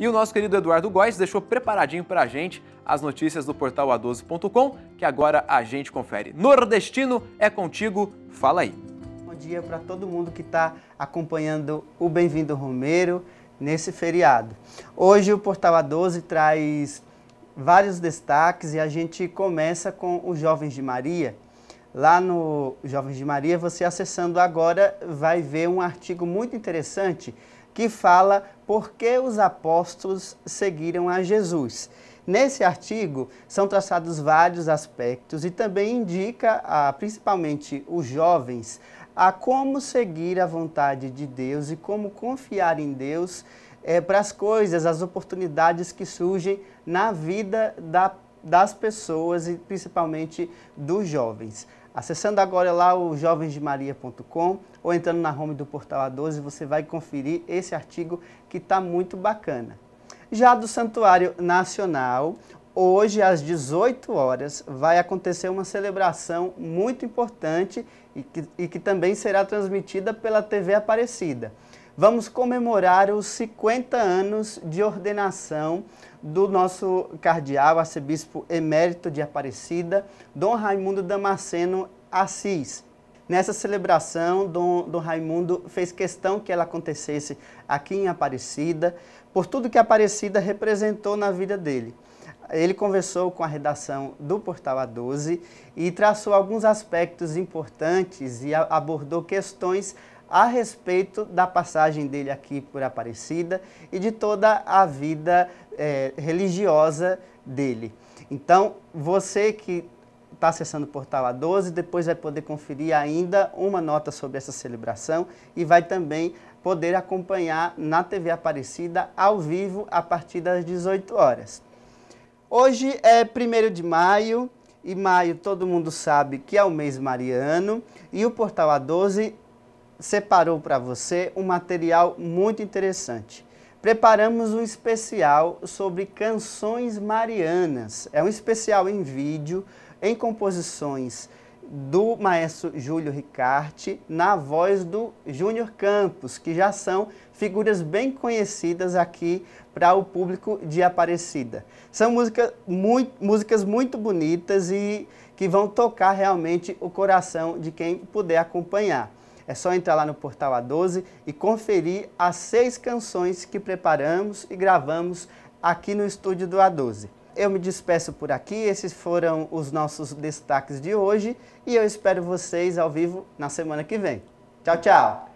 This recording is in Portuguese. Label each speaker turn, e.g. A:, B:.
A: E o nosso querido Eduardo Góes deixou preparadinho para a gente as notícias do portal a12.com, que agora a gente confere. Nordestino é contigo, fala aí. Bom dia para todo mundo que está acompanhando o Bem-vindo Romero. nesse feriado. Hoje o Portal A12 traz vários destaques e a gente começa com os Jovens de Maria. Lá no Jovens de Maria, você acessando agora vai ver um artigo muito interessante que fala por que os apóstolos seguiram a Jesus. Nesse artigo são traçados vários aspectos e também indica, a, ah, principalmente os jovens, a como seguir a vontade de Deus e como confiar em Deus é, para as coisas, as oportunidades que surgem na vida da, das pessoas e principalmente dos jovens. Acessando agora lá o jovensdemaria.com ou entrando na home do Portal A12, você vai conferir esse artigo que está muito bacana. Já do Santuário Nacional, hoje às 18 horas vai acontecer uma celebração muito importante e que, e que também será transmitida pela TV Aparecida vamos comemorar os 50 anos de ordenação do nosso cardeal, arcebispo emérito de Aparecida, Dom Raimundo Damasceno Assis. Nessa celebração, Dom, Dom Raimundo fez questão que ela acontecesse aqui em Aparecida, por tudo que Aparecida representou na vida dele ele conversou com a redação do Portal A12 e traçou alguns aspectos importantes e abordou questões a respeito da passagem dele aqui por Aparecida e de toda a vida é, religiosa dele. Então, você que está acessando o portal A12, depois vai poder conferir ainda uma nota sobre essa celebração e vai também poder acompanhar na TV Aparecida ao vivo a partir das 18 horas. Hoje é 1 de maio e maio todo mundo sabe que é o mês mariano e o portal A12 separou para você um material muito interessante. Preparamos um especial sobre canções marianas. É um especial em vídeo, em composições do maestro Júlio Ricarte, na voz do Júnior Campos, que já são figuras bem conhecidas aqui para o público de Aparecida. São música muito, músicas muito bonitas e que vão tocar realmente o coração de quem puder acompanhar. É só entrar lá no portal A12 e conferir as seis canções que preparamos e gravamos aqui no estúdio do A12. Eu me despeço por aqui, esses foram os nossos destaques de hoje e eu espero vocês ao vivo na semana que vem. Tchau, tchau!